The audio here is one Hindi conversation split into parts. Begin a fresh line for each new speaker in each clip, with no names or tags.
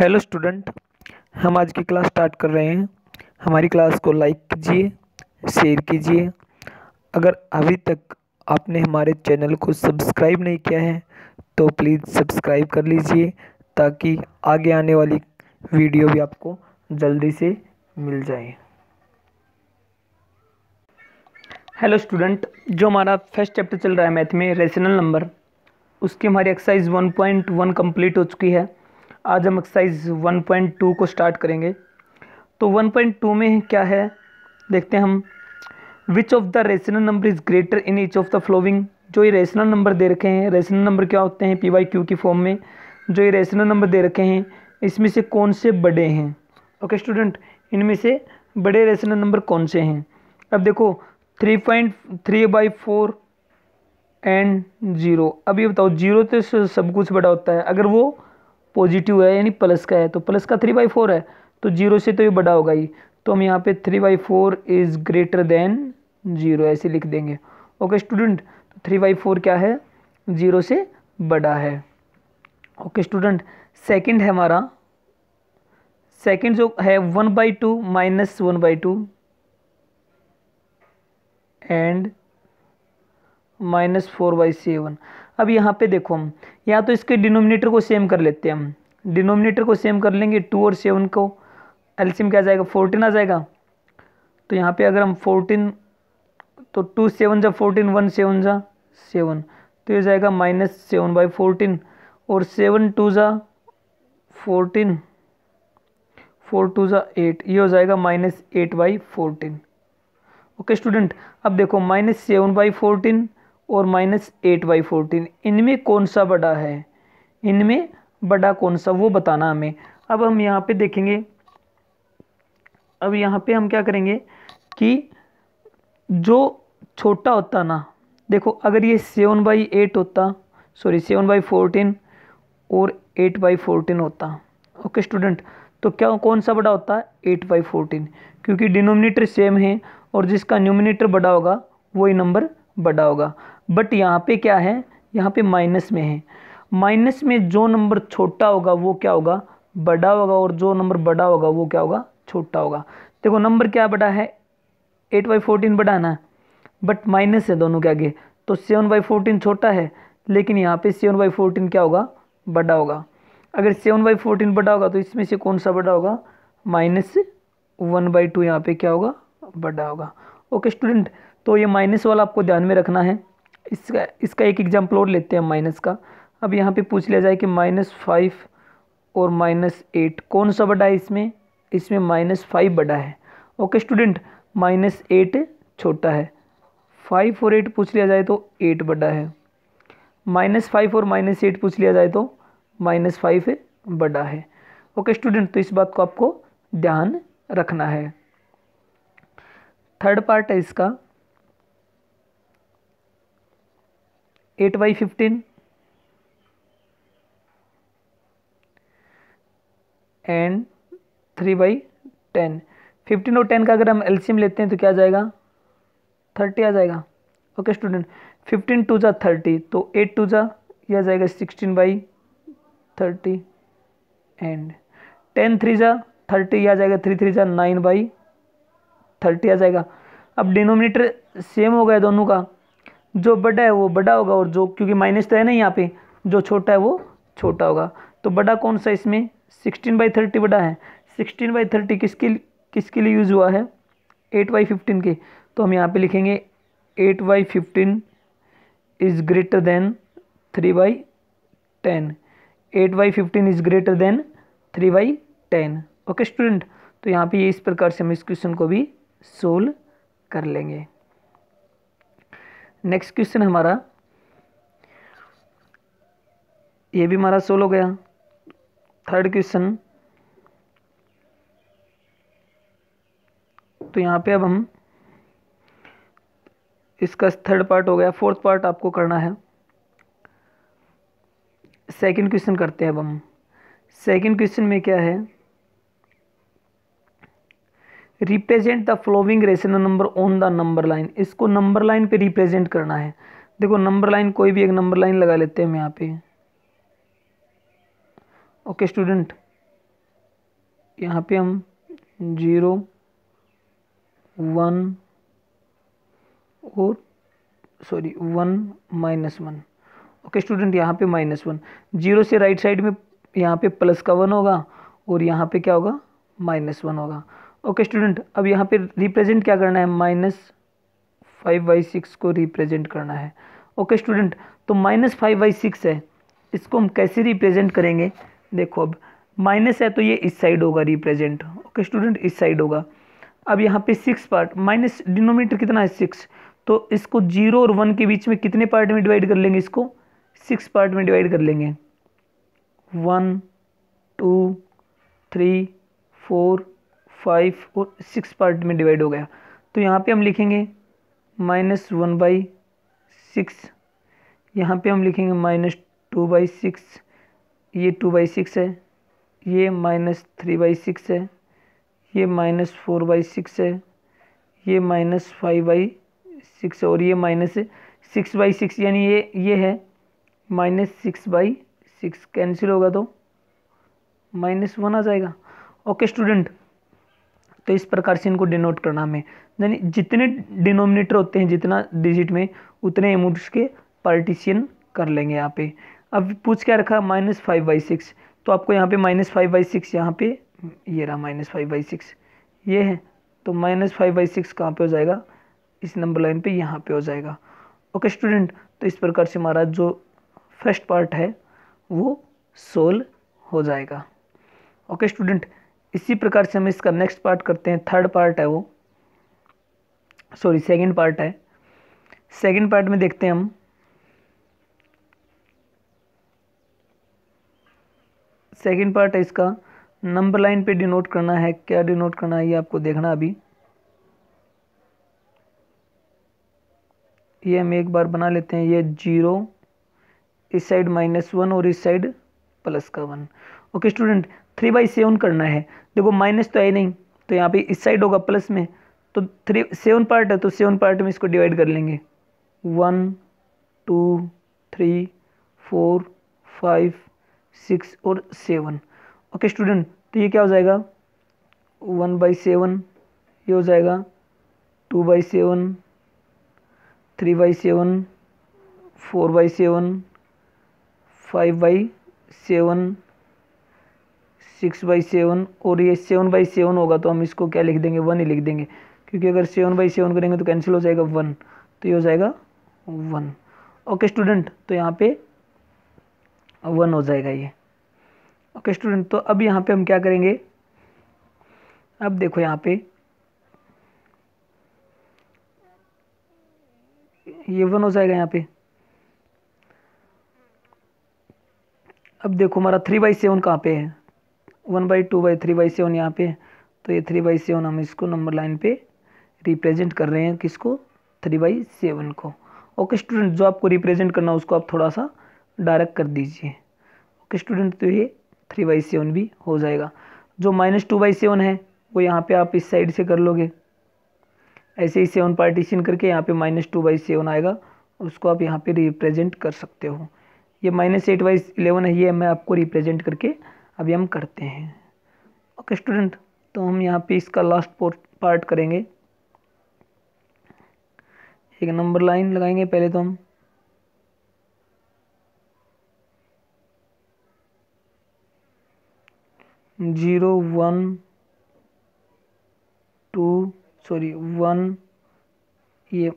हेलो स्टूडेंट हम आज की क्लास स्टार्ट कर रहे हैं हमारी क्लास को लाइक कीजिए शेयर कीजिए अगर अभी तक आपने हमारे चैनल को सब्सक्राइब नहीं किया है तो प्लीज़ सब्सक्राइब कर लीजिए ताकि आगे आने वाली वीडियो भी आपको जल्दी से मिल जाए हेलो स्टूडेंट जो हमारा फर्स्ट चैप्टर चल रहा है मैथ में रेशनल नंबर उसकी हमारी एक्सरसाइज 1.1 कंप्लीट हो चुकी है आज हम एक्सरसाइज 1.2 को स्टार्ट करेंगे तो 1.2 में क्या है देखते हैं हम which of the rational number is greater in each of the following जो ये रेशनल नंबर दे रखे हैं रेशनल नंबर क्या होते हैं पी वाई क्यू की फॉर्म में जो ये रेशनल नंबर दे रखे हैं इसमें से कौन से बड़े हैं ओके स्टूडेंट इनमें से बड़े रेशनल नंबर कौन से हैं अब देखो three point three by four and zero अब ये बताओ जीरो तो सब कुछ बड़ा होता है अगर वो पॉजिटिव है यानी प्लस का है तो प्लस का थ्री बाई फोर है तो जीरो से तो ये बड़ा होगा ही तो हम यहाँ पे three by four is greater than zero ऐसे लिख देंगे ओके स्टूडेंट तो थ्री बाई फोर क्या है जीरो से बड़ा है ओके स्टूडेंट सेकेंड है हमारा सेकेंड जो है one by two minus one by two and minus four by seven अब यहाँ पे देखो हम या तो इसके डिनोमिनेटर को सेम कर लेते हैं हम डिनोमिनेटर को सेम कर लेंगे टू और सेवन को एल्सीम क्या जाएगा फोर्टीन आ जाएगा तो यहाँ पे अगर हम फोर्टीन तो टू सेवन जा फोर्टीन वन सेवन जा सेवन तो ये जाएगा माइनस सेवन बाई फोर्टीन और सेवन टू जा फोर्टीन फोर टू ज़ा एट ये हो जाएगा minus eight by fourteen okay student अब देखो माइनस सेवन बाई फोर्टीन और माइनस एट बाई फोर्टीन इनमें कौन सा बड़ा है इनमें बड़ा कौन सा वो बताना हमें अब हम यहाँ पे देखेंगे अब यहाँ पे हम क्या करेंगे कि जो छोटा होता ना देखो अगर ये सेवन बाई एट होता सॉरी सेवन बाई फोर्टीन और एट बाई फोर्टीन होता ओके स्टूडेंट तो क्या कौन सा बड़ा होता है एट बाई फोर्टीन क्योंकि डिनोमिनेटर सेम है और जिसका न्यूमिनेटर बड़ा होगा वही नंबर बड़ा होगा बट यहाँ पे क्या है यहाँ पे माइनस में है माइनस में जो नंबर छोटा होगा वो क्या होगा बड़ा होगा और जो नंबर बड़ा होगा वो क्या होगा छोटा होगा देखो नंबर क्या बड़ा है एट बाई फोर्टीन बड़ा है ना बट माइनस है दोनों के आगे तो सेवन बाई फोर्टीन छोटा है लेकिन यहाँ पे सेवन बाई फोर्टीन क्या होगा बड़ा होगा अगर सेवन बाई फोर्टीन बड़ा होगा तो इसमें से कौन सा बड़ा होगा माइनस वन बाई टू यहाँ पर क्या होगा बड़ा होगा ओके स्टूडेंट तो ये माइनस वाला आपको ध्यान में रखना है इसका इसका एक एग्जाम्पल और लेते हैं माइनस का अब यहाँ पे पूछ लिया जाए कि माइनस फाइव और माइनस एट कौन सा बड़ा है इसमें इसमें माइनस फाइव बड़ा है ओके स्टूडेंट माइनस एट छोटा है फाइव और एट पूछ लिया जाए तो एट बड़ा है माइनस फाइव और माइनस एट पूछ लिया जाए तो माइनस फाइव बड़ा है ओके स्टूडेंट तो इस बात को आपको ध्यान रखना है थर्ड पार्ट है इसका eight by fifteen and three by ten fifteen और टेन का अगर हम एल्शियम लेते हैं तो क्या जाएगा थर्टी आ जाएगा ओके स्टूडेंट फिफ्टीन टू जा थर्टी तो एट टू जा यह जाएगा sixteen by thirty and ten three जा थर्टी यह जाएगा थ्री थ्री जा नाइन बाई थर्टी आ जाएगा अब डिनोमिनेटर सेम हो गया दोनों का जो बड़ा है वो बड़ा होगा और जो क्योंकि माइनस तो है ना यहाँ पे जो छोटा है वो छोटा होगा तो बड़ा कौन सा इसमें सिक्सटीन बाई थर्टी बड़ा है सिक्सटीन बाई थर्टी किसके किसके लिए यूज़ हुआ है एट बाई फिफ्टीन के तो हम यहाँ पे लिखेंगे eight by fifteen is greater than three by ten eight by fifteen is greater than three by ten okay student तो यहाँ पे ये इस प्रकार से हम इस क्वेश्चन को भी सोल्व कर लेंगे नेक्स्ट क्वेश्चन हमारा ये भी हमारा सोल हो गया थर्ड क्वेश्चन तो यहाँ पे अब हम इसका थर्ड पार्ट हो गया फोर्थ पार्ट आपको करना है सेकंड क्वेश्चन करते हैं अब हम सेकंड क्वेश्चन में क्या है represent the following rational number on the number line इसको नंबर लाइन पे रिप्रेजेंट करना है देखो नंबर लाइन कोई भी एक नंबर लाइन लगा लेते हैं हम यहाँ पे ओके स्टूडेंट यहाँ पे हम जीरो वन और sorry one minus one okay student यहाँ पे माइनस वन जीरो से राइट साइड में यहाँ पे प्लस का वन होगा और यहाँ पे क्या होगा माइनस वन होगा ओके स्टूडेंट अब यहाँ पे रिप्रेजेंट क्या करना है माइनस फाइव बाई सिक्स को रिप्रेजेंट करना है ओके स्टूडेंट तो माइनस फाइव बाई सिक्स है इसको हम कैसे रिप्रेजेंट करेंगे देखो अब माइनस है तो ये इस साइड होगा रिप्रेजेंट ओके स्टूडेंट इस साइड होगा अब यहाँ पे सिक्स पार्ट माइनस डिनोमीटर कितना है सिक्स तो इसको जीरो और वन के बीच में कितने पार्ट में डिवाइड कर लेंगे इसको सिक्स पार्ट में डिवाइड कर लेंगे one two three four five और सिक्स पार्ट में डिवाइड हो गया तो यहाँ पे हम लिखेंगे माइनस वन बाई सिक्स यहाँ पे हम लिखेंगे माइनस टू बाई सिक्स ये टू बाई सिक्स है ये माइनस थ्री बाई सिक्स है ये माइनस फोर बाई सिक्स है ये माइनस फाइव बाई सिक्स और ये माइनस सिक्स बाई सिक्स यानी ये ये है minus six by six cancel होगा तो माइनस वन आ जाएगा ओके स्टूडेंट तो इस प्रकार से इनको डिनोट करना हमें यानी जितने डिनोमिनेटर होते हैं जितना डिजिट में उतने अमाउंट्स के पार्टीशियन कर लेंगे यहाँ पे अब पूछ क्या रखा माइनस फाइव बाई सिक्स तो आपको यहाँ पे माइनस फाइव बाई सिक्स यहाँ पे ये रहा माइनस फाइव बाई सिक्स ये है तो माइनस फाइव बाई सिक्स कहाँ पर हो जाएगा इस नंबर लाइन पे यहाँ पे हो जाएगा ओके स्टूडेंट तो इस प्रकार से हमारा जो फर्स्ट पार्ट है वो सोल्व हो जाएगा ओके स्टूडेंट इसी प्रकार से हम इसका नेक्स्ट पार्ट करते हैं थर्ड पार्ट है वो सॉरी सेकंड पार्ट है सेकंड पार्ट में देखते हैं हम सेकंड पार्ट है इसका नंबर लाइन पे डिनोट करना है क्या डिनोट करना है ये आपको देखना अभी ये हम एक बार बना लेते हैं ये जीरो इस साइड माइनस वन और इस साइड प्लस का one okay student three by seven करना है देखो माइनस तो है नहीं तो यहाँ पे इस साइड होगा प्लस में तो थ्री सेवन पार्ट है तो सेवन पार्ट में इसको डिवाइड कर लेंगे one two three four five six और सेवन ओके स्टूडेंट तो ये क्या हो जाएगा वन बाई सेवन ये हो जाएगा two by seven three by seven four by seven five by seven six by seven और ये सेवन बाई सेवन होगा तो हम इसको क्या लिख देंगे वन ही लिख देंगे क्योंकि अगर सेवन बाई सेवन करेंगे तो कैंसिल हो जाएगा वन तो ये हो जाएगा वन ओके स्टूडेंट तो यहाँ पे वन हो जाएगा ये ओके स्टूडेंट तो अब यहाँ पे हम क्या करेंगे अब देखो यहाँ पे ये वन हो जाएगा यहाँ पे अब देखो हमारा थ्री बाई सेवन कहाँ पे है one by two by three by seven यहाँ पे तो ये थ्री बाई सेवन हम इसको नंबर लाइन पे रिप्रेजेंट कर रहे हैं किसको थ्री बाई सेवन को ओके स्टूडेंट जो आपको रिप्रेजेंट करना उसको आप थोड़ा सा डायरेक्ट कर दीजिए ओके स्टूडेंट तो ये थ्री बाई सेवन भी हो जाएगा जो माइनस टू बाई सेवन है वो यहाँ पे आप इस साइड से कर लोगे ऐसे ही सेवन पार्टीशन करके यहाँ पे माइनस टू बाई सेवन आएगा उसको आप यहाँ पे रिप्रेजेंट कर सकते हो ये माइनस एट बाई इलेवन है ये मैं आपको रिप्रेजेंट करके अभी हम करते हैं ओके स्टूडेंट तो हम यहाँ पे इसका लास्ट पार्ट करेंगे एक नंबर लाइन लगाएंगे पहले तो हम zero one two sorry one ये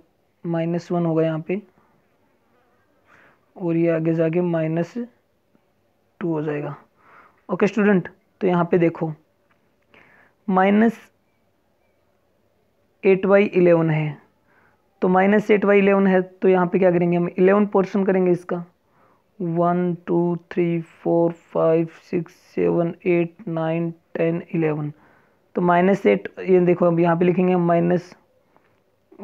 माइनस वन होगा यहाँ पे और ये आगे जाके माइनस टू हो जाएगा ओके स्टूडेंट तो यहाँ पे देखो माइनस एट बाई इलेवन है तो माइनस एट बाई इलेवन है तो यहाँ पे क्या करेंगे हम इलेवन पोर्शन करेंगे इसका one two three four five six seven eight nine ten eleven तो माइनस एट ये देखो अब यहाँ पे लिखेंगे माइनस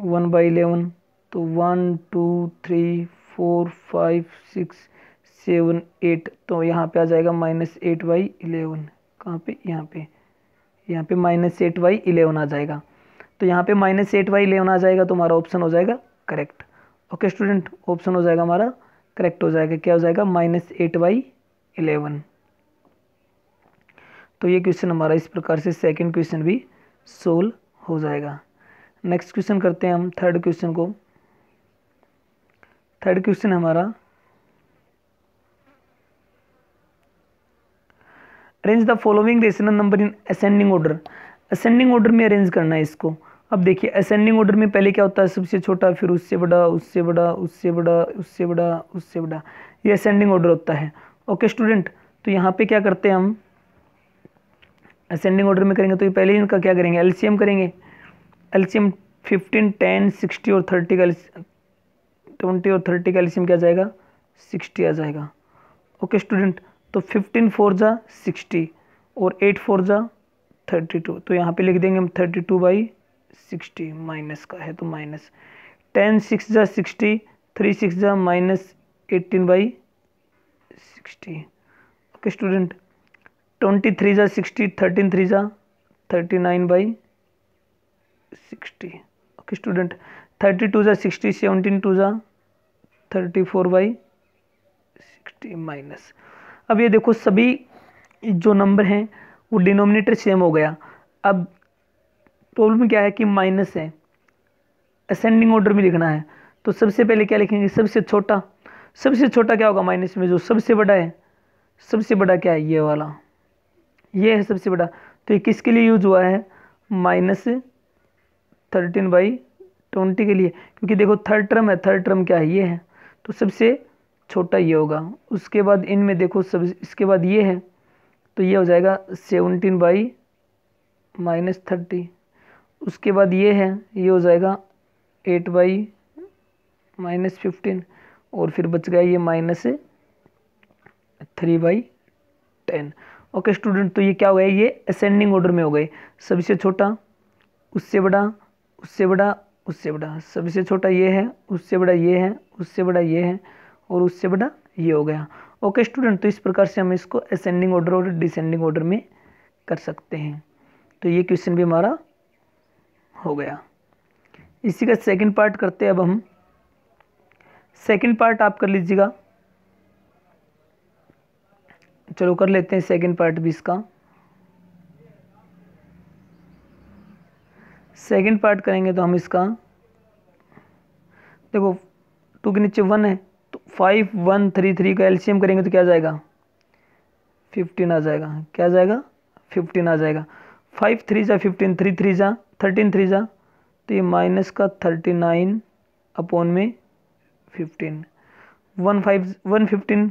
वन बाई इलेवन तो one two three four five six seven eight तो यहाँ पे आ जाएगा माइनस एट बाई इलेवन कहाँ पे यहाँ पे यहाँ पे माइनस एट बाई इलेवन आ जाएगा तो यहाँ पे माइनस एट बाई इलेवन आ जाएगा तो हमारा ऑप्शन हो जाएगा करेक्ट ओके स्टूडेंट ऑप्शन हो जाएगा हमारा करेक्ट हो जाएगा क्या हो जाएगा माइनस एट बाई इलेवन तो ये क्वेश्चन हमारा इस प्रकार से सेकेंड क्वेश्चन भी सोल्व हो जाएगा नेक्स्ट क्वेश्चन करते हैं हम थर्ड क्वेश्चन को थर्ड क्वेश्चन हमारा arrange the following rational number in ascending order ascending order में अरेंज करना है इसको अब देखिए असेंडिंग ऑर्डर में पहले क्या होता है सबसे छोटा फिर उससे बड़ा उससे बड़ा उससे बड़ा उससे बड़ा उससे बड़ा ये असेंडिंग ऑर्डर होता है ओके स्टूडेंट तो यहाँ पे क्या करते हैं हम असेंडिंग ऑर्डर में करेंगे तो ये पहले इनका क्या करेंगे एल करेंगे एल फिफ्टीन टेन सिक्सटी और थर्टी का ट्वेंटी और थर्टी का एल क्या जाएगा सिक्सटी आ जाएगा ओके स्टूडेंट तो फिफ्टीन फोर ज़ा सिक्सटी और एट फोर ज़ा थर्टी टू तो यहाँ पे लिख देंगे हम thirty two by sixty minus का है तो माइनस टेन सिक्स ज़ा सिक्सटी थ्री सिक्स ज़ा minus eighteen by sixty okay student twenty three ज़ा सिक्सटी थर्टीन थ्री ज़ा thirty nine by sixty okay student thirty two ज़ा सिक्सटी सेवनटीन टू ज़ा thirty four by sixty minus अब ये देखो सभी जो नंबर हैं वो डिनोमिनेटर सेम हो गया अब प्रॉब्लम क्या है कि माइनस है असेंडिंग ऑर्डर में लिखना है तो सबसे पहले क्या लिखेंगे सबसे छोटा सबसे छोटा क्या होगा माइनस में जो सबसे बड़ा है सबसे बड़ा क्या है ये वाला ये है सबसे बड़ा तो ये किसके लिए यूज हुआ है माइनस थर्टीन बाई ट्वेंटी के लिए क्योंकि देखो थर्ड टर्म है थर्ड टर्म क्या है ये है तो सबसे छोटा ये होगा उसके बाद इन में देखो सब इसके बाद ये है तो ये हो जाएगा सेवनटीन बाई माइनस थर्टी उसके बाद ये है ये हो जाएगा एट बाई माइनस फिफ्टीन और फिर बच गया ये minus three by ten okay student तो ये क्या हो गया ये असेंडिंग ऑर्डर में हो गए सबसे छोटा उससे बड़ा उससे बड़ा उससे बड़ा सबसे छोटा ये है उससे बड़ा ये है उससे बड़ा ये है और उससे बड़ा ये हो गया ओके स्टूडेंट तो इस प्रकार से हम इसको असेंडिंग ऑर्डर और डिसेंडिंग ऑर्डर में कर सकते हैं तो ये क्वेश्चन भी हमारा हो गया इसी का सेकंड पार्ट करते हैं अब हम सेकंड पार्ट आप कर लीजिएगा चलो कर लेते हैं सेकंड पार्ट भी इसका सेकंड पार्ट करेंगे तो हम इसका देखो टू के नीचे वन है फाइव वन थ्री थ्री का एलसीएम करेंगे तो क्या जाएगा फिफ्टीन आ जाएगा क्या जाएगा फिफ्टीन आ जाएगा फाइव थ्री जा फिफ्टीन थ्री थ्री जा थर्टीन थ्री जा तो ये माइनस का थर्टी नाइन अपॉन में fifteen one five one fifteen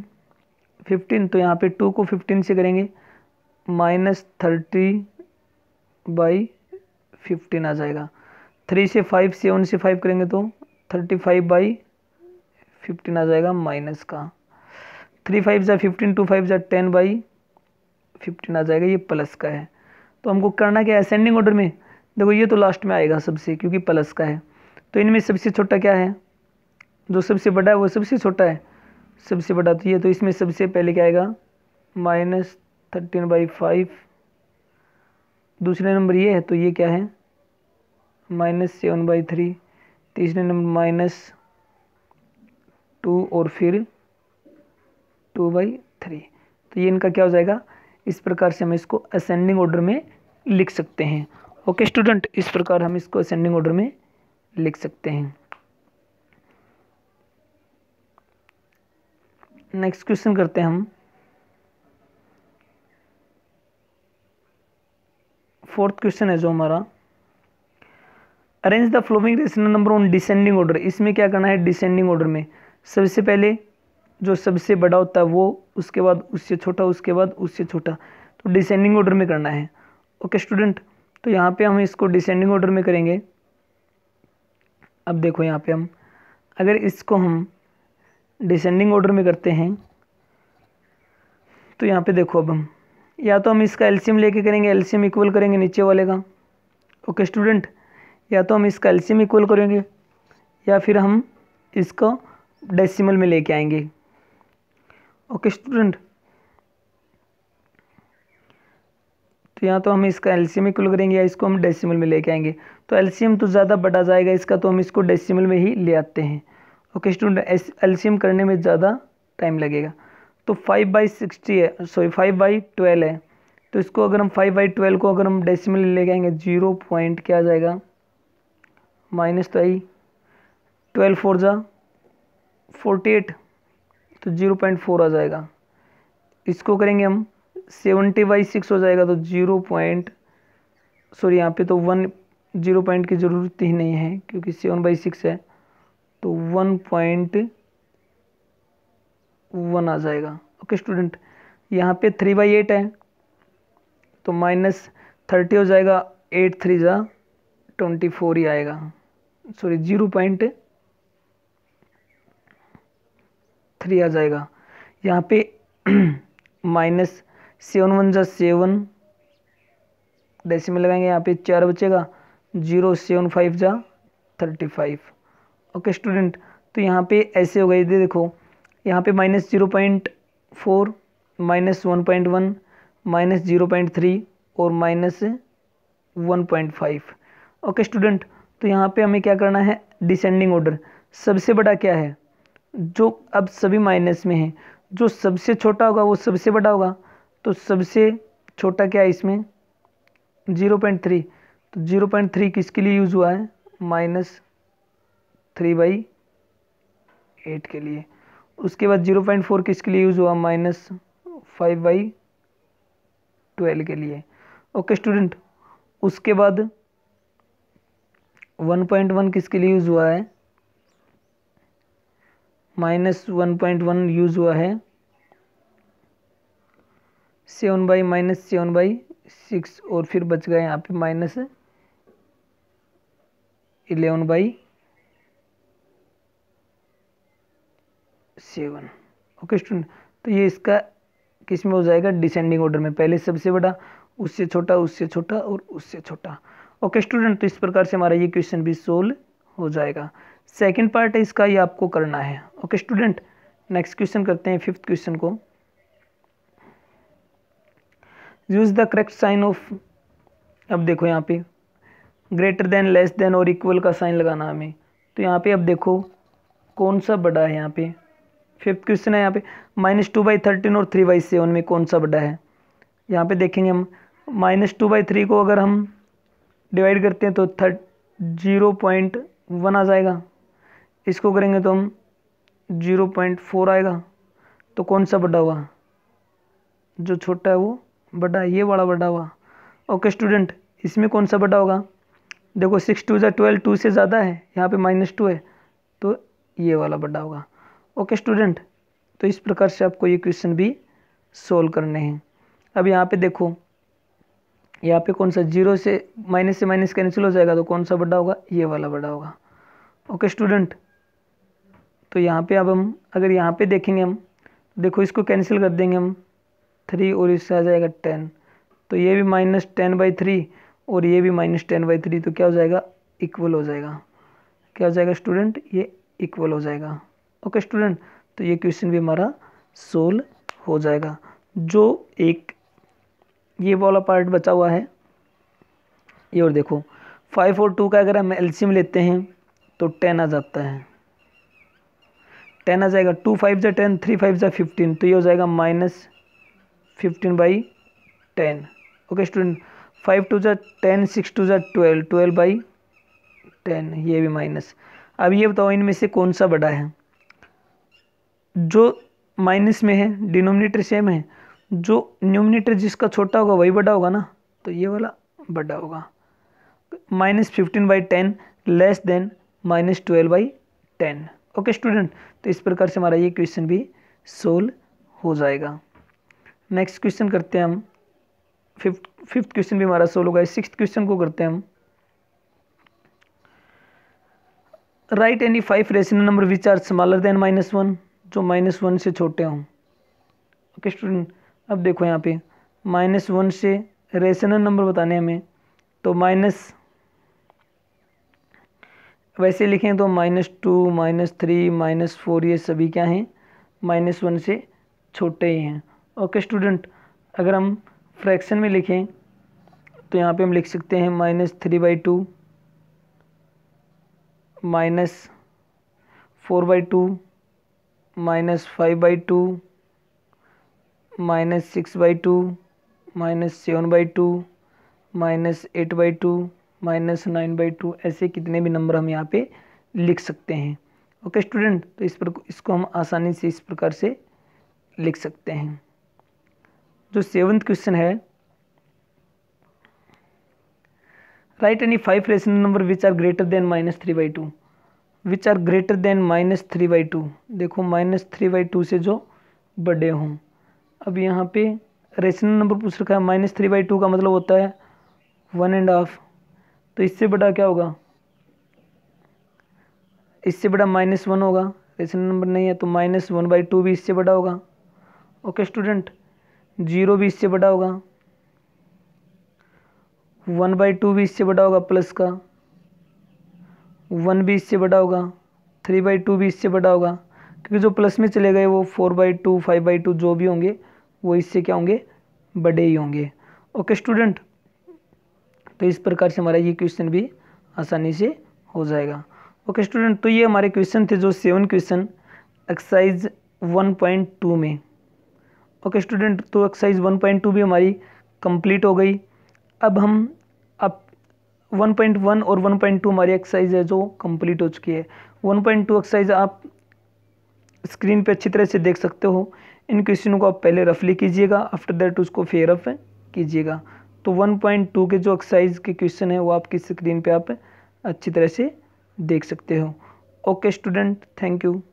fifteen तो यहाँ पे टू को फिफ्टीन से करेंगे माइनस थर्टी बाई फिफ्टीन आ जाएगा थ्री से फाइव सेवन से फाइव करेंगे तो थर्टी फाइव बाई फिफ्टीन आ जाएगा माइनस का थ्री फाइव ज़ा फिफ्टीन टू फाइव ज़ा टेन बाई फिफ्टीन आ जाएगा ये प्लस का है तो हमको करना क्या है असेंडिंग ऑर्डर में देखो ये तो लास्ट में आएगा सबसे क्योंकि प्लस का है तो इनमें सबसे छोटा क्या है जो सबसे बड़ा है वो सबसे छोटा है सबसे बड़ा तो ये तो इसमें सबसे पहले क्या आएगा माइनस थर्टीन बाई फाइव दूसरे नंबर ये है तो ये क्या है माइनस सेवन बाई थ्री तीसरे नंबर माइनस टू और फिर टू बाई थ्री तो ये इनका क्या हो जाएगा इस प्रकार से हम इसको असेंडिंग ऑर्डर में लिख सकते हैं ओके स्टूडेंट इस प्रकार हम इसको असेंडिंग ऑर्डर में लिख सकते हैं नेक्स्ट क्वेश्चन करते हैं हम फोर्थ क्वेश्चन है जो हमारा arrange the following rational number on descending order इसमें क्या करना है डिसेंडिंग ऑर्डर में सबसे पहले जो सबसे बड़ा होता है वो उसके बाद उससे छोटा उसके बाद उससे छोटा तो डिसेंडिंग ऑर्डर में करना है ओके स्टूडेंट तो यहाँ पे हम इसको डिसेंडिंग ऑर्डर में करेंगे अब देखो यहाँ पे हम अगर इसको हम डिसेंडिंग ऑर्डर में करते हैं तो यहाँ पे देखो अब हम या तो हम इसका एल्शियम लेके करेंगे एल्शियम इक्वल करेंगे नीचे वाले का ओके स्टूडेंट या तो हम इसका एल्शियम इक्वल करेंगे या फिर हम इसका डेसिमल में लेके आएंगे ओके स्टूडेंट तो यहाँ तो हम इसका एलसीएम इक्वल करेंगे या इसको हम डेसिमल में लेके आएंगे तो एलसीएम तो ज़्यादा बड़ा जाएगा इसका तो हम इसको डेसिमल में ही ले आते हैं ओके स्टूडेंट एलसीएम करने में ज़्यादा टाइम लगेगा तो फाइव बाई सिक्सटी है सॉरी फाइव बाई ट्वेल्व है तो इसको अगर हम फाइव बाई ट्वेल्व को अगर हम डेसिमल ले आएंगे जीरो पॉइंट क्या आ जाएगा माइनस तो आई ट्वेल्व फोर जा फोर्टी एट तो जीरो पॉइंट फोर आ जाएगा इसको करेंगे हम सेवेंटी बाई सिक्स हो जाएगा तो जीरो पॉइंट सॉरी यहाँ पे तो वन जीरो पॉइंट की ज़रूरत ही नहीं है क्योंकि सेवन बाई सिक्स है तो वन पॉइंट वन आ जाएगा ओके स्टूडेंट यहाँ पे थ्री बाई एट है तो माइनस थर्टी हो जाएगा एट थ्री जा ट्वेंटी फोर ही आएगा सॉरी जीरो पॉइंट थ्री आ जाएगा यहाँ पे माइनस सेवन वन जा सेवन डेसिमल लगाएंगे यहाँ पे चार बचेगा जीरो सेवन फाइव जा थर्टी फाइव ओके स्टूडेंट तो यहाँ पे ऐसे हो गए दे देखो यहाँ पे minus zero point four minus one point one minus zero point three और minus one point five okay student तो यहाँ पे हमें क्या करना है डिसेंडिंग ऑर्डर सबसे बड़ा क्या है जो अब सभी माइनस में है जो सबसे छोटा होगा वो सबसे बड़ा होगा तो सबसे छोटा क्या है इसमें जीरो पॉइंट थ्री तो जीरो पॉइंट थ्री किसके लिए यूज़ हुआ है माइनस थ्री बाई एट के लिए उसके बाद जीरो पॉइंट फोर किसके लिए यूज़ हुआ माइनस फाइव बाई ट्वेल्व के लिए ओके स्टूडेंट उसके बाद वन पॉइंट वन किसके लिए यूज़ हुआ है minus one point one use हुआ है seven by minus seven by six और फिर बच गए यहाँ पे minus eleven by seven okay student तो ये इसका किस में हो जाएगा डिसेंडिंग ऑर्डर में पहले सबसे बड़ा उससे छोटा उससे छोटा और उससे छोटा ओके स्टूडेंट तो इस प्रकार से हमारा ये क्वेश्चन भी सोल्व हो जाएगा सेकेंड पार्ट है इसका ये आपको करना है ओके स्टूडेंट नेक्स्ट क्वेश्चन करते हैं फिफ्थ क्वेश्चन को use the correct sign of अब देखो यहाँ पे ग्रेटर देन लेस देन और इक्वल का साइन लगाना हमें तो यहाँ पे अब देखो कौन सा बड़ा है यहाँ पे फिफ्थ क्वेश्चन है यहाँ पे माइनस टू बाई थर्टीन और थ्री बाई सेवन में कौन सा बड़ा है यहाँ पे देखेंगे हम माइनस टू बाई थ्री को अगर हम डिवाइड करते हैं तो थर्ट जीरो पॉइंट वन आ जाएगा इसको करेंगे तो हम जीरो पॉइंट फोर आएगा तो कौन सा बड़ा हुआ जो छोटा है वो बड़ा है ये वाला बड़ा हुआ ओके स्टूडेंट इसमें कौन सा बड़ा होगा देखो सिक्स टू या ट्वेल्व टू से ज़्यादा है यहाँ पे माइनस टू है तो ये वाला बड़ा होगा ओके स्टूडेंट तो इस प्रकार से आपको ये क्वेश्चन भी सोल्व करने हैं अब यहाँ पे देखो यहाँ पे कौन सा जीरो से माइनस से माइनस कैंसिल हो जाएगा तो कौन सा बड़ा होगा ये वाला बड़ा होगा ओके स्टूडेंट तो यहाँ पे अब हम अगर यहाँ पे देखेंगे हम देखो इसको कैंसिल कर देंगे हम थ्री और इससे आ जाएगा टेन तो ये भी माइनस टेन बाई थ्री और ये भी माइनस टेन बाई थ्री तो क्या हो जाएगा इक्वल हो जाएगा क्या हो जाएगा स्टूडेंट ये इक्वल हो जाएगा ओके स्टूडेंट तो ये क्वेश्चन भी हमारा सोल्व हो जाएगा जो एक ये वाला पार्ट बचा हुआ है ये और देखो फाइव और टू का अगर हम एल्शियम लेते हैं तो टेन आ जाता है टेन आ जाएगा टू फाइव जै टेन थ्री फाइव जै फिफ्टीन तो ये हो जाएगा minus fifteen by ten okay student five two जै टेन सिक्स टू जै ट्वेल्व ट्वेल्व बाई टेन ये भी माइनस अब ये बताओ इनमें से कौन सा बड़ा है जो माइनस में है डिनोमिनेटर सेम है जो न्यूमिनेटर जिसका छोटा होगा वही बड़ा होगा ना तो ये वाला बड़ा होगा minus fifteen by ten less than minus twelve by ten okay student तो इस प्रकार से हमारा ये क्वेश्चन भी सोल्व हो जाएगा नेक्स्ट क्वेश्चन करते हैं हम फिफ्थ फिफ्थ क्वेश्चन भी हमारा सोल्व होगा सिक्स क्वेश्चन को करते हैं हम write any five rational number which are smaller than minus one जो माइनस वन से छोटे हों ओके स्टूडेंट अब देखो यहाँ पे माइनस वन से रेशनल नंबर बताने हमें तो माइनस वैसे लिखें तो minus two minus three minus four ये सभी क्या हैं माइनस वन से छोटे ही हैं ओके स्टूडेंट अगर हम फ्रैक्शन में लिखें तो यहाँ पे हम लिख सकते हैं minus three by two minus four by two minus five by two minus six by two minus seven by two minus eight by two minus nine by two ऐसे कितने भी नंबर हम यहाँ पे लिख सकते हैं ओके स्टूडेंट तो इस पर इसको हम आसानी से इस प्रकार से लिख सकते हैं जो सेवन्थ क्वेश्चन है write any five rational number which are greater than minus three by two which are greater than minus three by two देखो माइनस थ्री बाई टू से जो बड़े हों अब यहाँ पे रेशनल नंबर पूछ रखा है माइनस थ्री बाई टू का मतलब होता है वन एंड हाफ तो इससे बड़ा क्या होगा इससे बड़ा माइनस वन होगा रेशनल नंबर नहीं है तो माइनस वन बाई टू भी इससे बड़ा होगा ओके स्टूडेंट जीरो भी इससे बड़ा होगा वन बाई टू भी इससे बड़ा होगा प्लस का वन भी इससे बड़ा होगा थ्री बाई टू भी इससे बड़ा होगा क्योंकि जो प्लस में चले गए वो four by two five by two जो भी होंगे वो इससे क्या होंगे बड़े ही होंगे ओके स्टूडेंट तो इस प्रकार से हमारा ये क्वेश्चन भी आसानी से हो जाएगा ओके स्टूडेंट तो ये हमारे क्वेश्चन थे जो सेवन क्वेश्चन एक्सरसाइज 1.2 में ओके स्टूडेंट तो एक्सरसाइज 1.2 भी हमारी कंप्लीट हो गई अब हम अब 1.1 और 1.2 हमारी एक्सरसाइज है जो कंप्लीट हो चुकी है 1.2 एक्सरसाइज आप स्क्रीन पे अच्छी तरह से देख सकते हो इन क्वेश्चनों को आप पहले रफली कीजिएगा आफ्टर दैट उसको फेयर अप कीजिएगा तो 1.2 के जो एक्सरसाइज के क्वेश्चन है वो आपकी स्क्रीन पे आप अच्छी तरह से देख सकते हो ओके स्टूडेंट थैंक यू